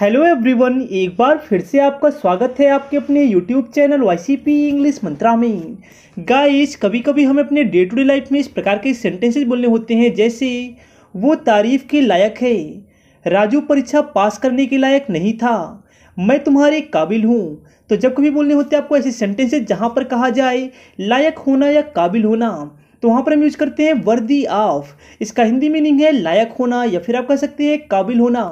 hello everyone एक बार फिर से आपका स्वागत है आपके अपने YouTube channel Y English Mantra में गाइस कभी कभी हमें अपने डे टू डे लाइफ में इस प्रकार के सेंटेंसेस बोलने होते हैं जैसे वो तारीफ़ के लायक है राजू परीक्षा पास करने के लायक नहीं था मैं तुम्हारे काबिल हूँ तो जब कभी बोलने होते हैं आपको ऐसे सेंटेंसेज जहाँ पर कहा जाए लायक होना या काबिल होना तो वहाँ पर हम यूज करते हैं वर्दी ऑफ इसका हिंदी मीनिंग है लायक होना या फिर आप कह सकते हैं काबिल होना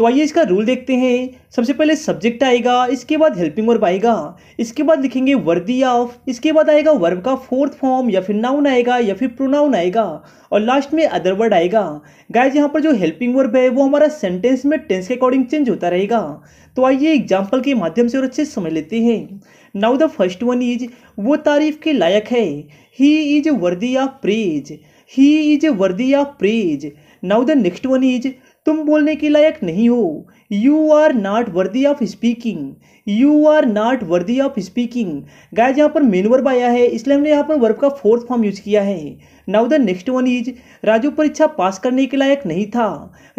तो आइए इसका रूल देखते हैं सबसे पहले सब्जेक्ट आएगा इसके बाद हेल्पिंग वर्ब आएगा इसके बाद लिखेंगे वर्दी ऑफ इसके बाद आएगा वर्ब का फोर्थ फॉर्म या फिर नाउन आएगा या फिर प्रोनाउन आएगा और लास्ट में अदर वर्ड आएगा गाइज यहाँ पर जो हेल्पिंग वर्ब है वो हमारा सेंटेंस में टेंस के अकॉर्डिंग चेंज होता रहेगा तो आइए एग्जाम्पल के माध्यम से और अच्छे समझ लेते हैं now the first one is वो तारीफ के लायक है he is worthy of praise he is worthy of praise now the next one is तुम बोलने के लायक नहीं हो you are not worthy of speaking you are not worthy of speaking guy यहाँ पर मेन वर्ब आया है इसलिए हमने यहाँ पर वर्ब का फोर्थ फॉर्म यूज किया है now the next one is Raju परीक्षा पास करने के लायक नहीं था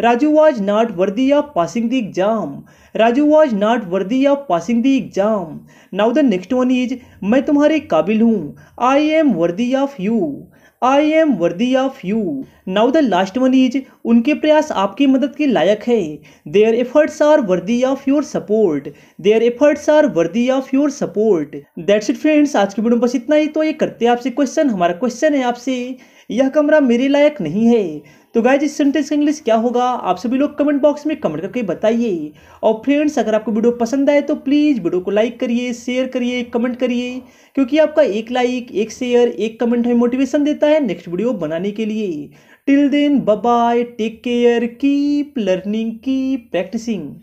Raju was not worthy of passing the exam Raju was not worthy of passing the exam now the next one is मैं तुम्हारे काबिल हूँ I am worthy of you I am worthy of you now the last one is उनके प्रयास आपकी मदद के लायक है their efforts are worthy of your support their efforts are worthy of your support that's it friends आज की video में बस इतना ही तो ये करते हैं आपसे क्वेश्चन हमारा क्वेश्चन है आपसे यह कमरा मेरे लायक नहीं है तो गाइज इस सेंटेंस का इंग्लिश क्या होगा आप सभी लोग कमेंट बॉक्स में कमेंट करके बताइए और फ्रेंड्स अगर आपको वीडियो पसंद आए तो प्लीज़ वीडियो को लाइक करिए शेयर करिए कमेंट करिए क्योंकि आपका एक लाइक एक शेयर एक कमेंट हमें मोटिवेशन देता है नेक्स्ट वीडियो बनाने के लिए till then bye take care keep learning keep practising